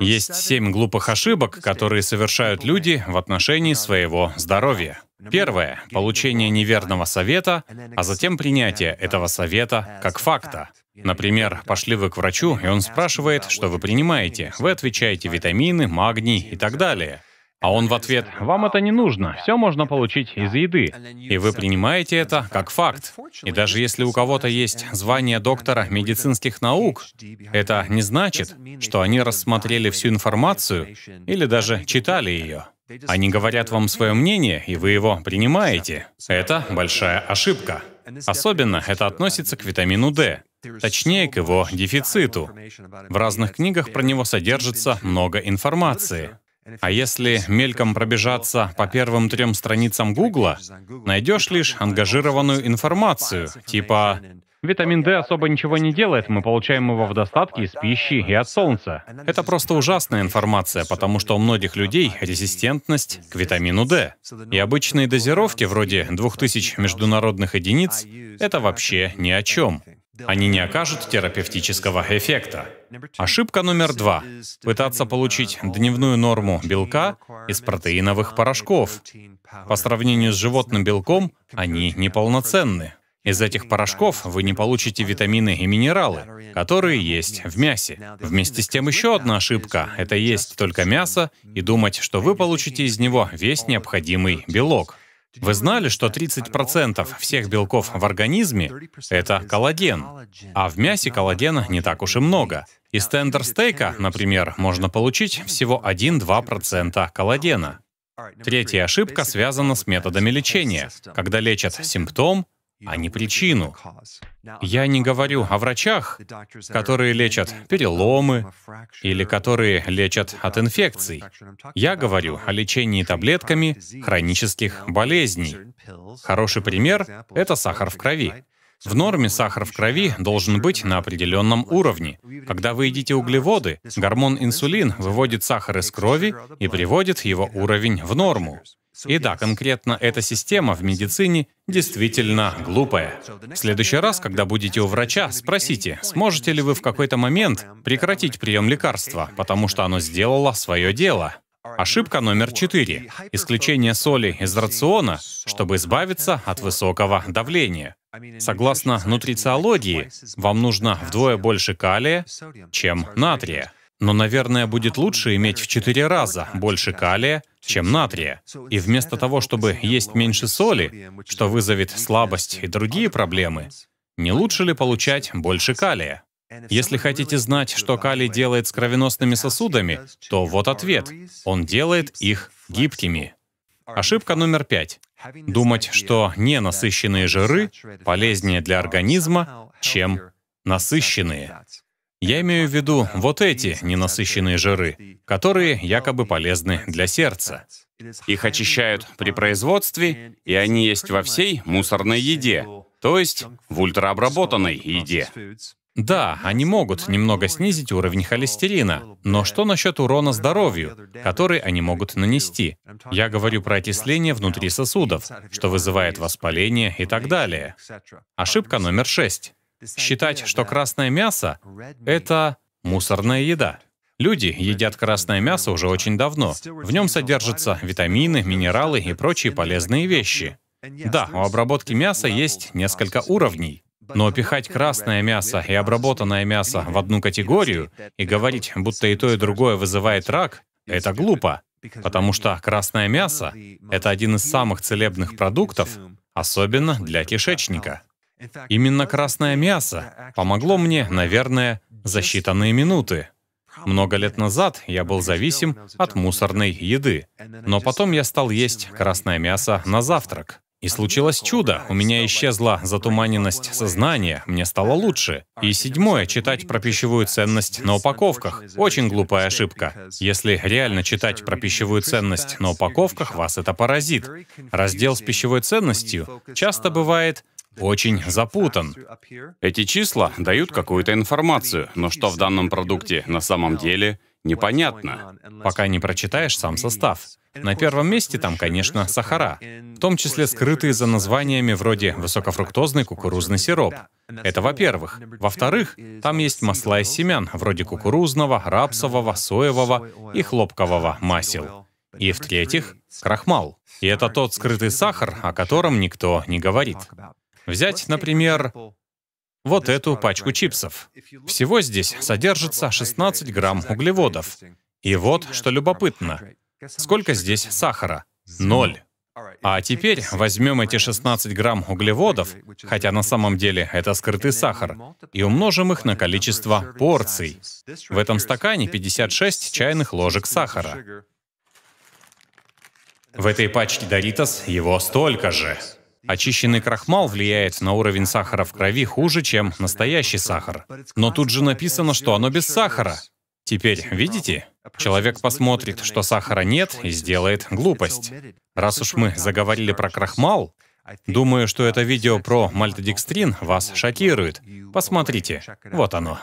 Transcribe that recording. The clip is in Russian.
Есть семь глупых ошибок, которые совершают люди в отношении своего здоровья. Первое — получение неверного совета, а затем принятие этого совета как факта. Например, пошли вы к врачу, и он спрашивает, что вы принимаете. Вы отвечаете витамины, магний и так далее. А он в ответ, вам это не нужно, все можно получить из еды. И вы принимаете это как факт. И даже если у кого-то есть звание доктора медицинских наук, это не значит, что они рассмотрели всю информацию или даже читали ее. Они говорят вам свое мнение, и вы его принимаете. Это большая ошибка. Особенно это относится к витамину D, точнее к его дефициту. В разных книгах про него содержится много информации. А если мельком пробежаться по первым трем страницам Гугла, найдешь лишь ангажированную информацию, типа Витамин D особо ничего не делает, мы получаем его в достатке из пищи и от солнца. Это просто ужасная информация, потому что у многих людей резистентность к витамину D. И обычные дозировки, вроде 2000 международных единиц, это вообще ни о чем они не окажут терапевтического эффекта. Ошибка номер два — пытаться получить дневную норму белка из протеиновых порошков. По сравнению с животным белком они неполноценны. Из этих порошков вы не получите витамины и минералы, которые есть в мясе. Вместе с тем еще одна ошибка — это есть только мясо и думать, что вы получите из него весь необходимый белок. Вы знали, что 30% всех белков в организме — это коллаген, а в мясе коллагена не так уж и много. Из тендер стейка, например, можно получить всего 1-2% коллагена. Третья ошибка связана с методами лечения, когда лечат симптом, а не причину. Я не говорю о врачах, которые лечат переломы или которые лечат от инфекций. Я говорю о лечении таблетками хронических болезней. Хороший пример — это сахар в крови. В норме сахар в крови должен быть на определенном уровне. Когда вы едите углеводы, гормон инсулин выводит сахар из крови и приводит его уровень в норму. И да, конкретно эта система в медицине действительно глупая. В следующий раз, когда будете у врача, спросите, сможете ли вы в какой-то момент прекратить прием лекарства, потому что оно сделало свое дело. Ошибка номер четыре. Исключение соли из рациона, чтобы избавиться от высокого давления. Согласно нутрициологии, вам нужно вдвое больше калия, чем натрия. Но, наверное, будет лучше иметь в четыре раза больше калия, чем натрия. И вместо того, чтобы есть меньше соли, что вызовет слабость и другие проблемы, не лучше ли получать больше калия? Если хотите знать, что калий делает с кровеносными сосудами, то вот ответ. Он делает их гибкими. Ошибка номер пять. Думать, что ненасыщенные жиры полезнее для организма, чем насыщенные. Я имею в виду вот эти ненасыщенные жиры, которые якобы полезны для сердца. Их очищают при производстве, и они есть во всей мусорной еде, то есть в ультраобработанной еде. Да, они могут немного снизить уровень холестерина, но что насчет урона здоровью, который они могут нанести? Я говорю про окисление внутри сосудов, что вызывает воспаление и так далее. Ошибка номер шесть считать, что красное мясо — это мусорная еда. Люди едят красное мясо уже очень давно. В нем содержатся витамины, минералы и прочие полезные вещи. Да, у обработки мяса есть несколько уровней. Но пихать красное мясо и обработанное мясо в одну категорию и говорить, будто и то, и другое вызывает рак, это глупо. Потому что красное мясо — это один из самых целебных продуктов, особенно для кишечника. Именно красное мясо помогло мне, наверное, за считанные минуты. Много лет назад я был зависим от мусорной еды, но потом я стал есть красное мясо на завтрак. И случилось чудо, у меня исчезла затуманенность сознания, мне стало лучше. И седьмое, читать про пищевую ценность на упаковках. Очень глупая ошибка. Если реально читать про пищевую ценность на упаковках, вас это поразит. Раздел с пищевой ценностью часто бывает очень запутан. Эти числа дают какую-то информацию, но что в данном продукте на самом деле, непонятно. Пока не прочитаешь сам состав. На первом месте там, конечно, сахара, в том числе скрытые за названиями вроде высокофруктозный кукурузный сироп. Это во-первых. Во-вторых, там есть масла из семян, вроде кукурузного, рапсового, соевого и хлопкового масел. И в-третьих, крахмал. И это тот скрытый сахар, о котором никто не говорит. Взять, например, вот эту пачку чипсов. Всего здесь содержится 16 грамм углеводов. И вот, что любопытно, сколько здесь сахара? Ноль. А теперь возьмем эти 16 грамм углеводов, хотя на самом деле это скрытый сахар, и умножим их на количество порций. В этом стакане 56 чайных ложек сахара. В этой пачке Доритос его столько же. Очищенный крахмал влияет на уровень сахара в крови хуже, чем настоящий сахар. Но тут же написано, что оно без сахара. Теперь, видите? Человек посмотрит, что сахара нет, и сделает глупость. Раз уж мы заговорили про крахмал, думаю, что это видео про мальтодекстрин вас шокирует. Посмотрите, вот оно.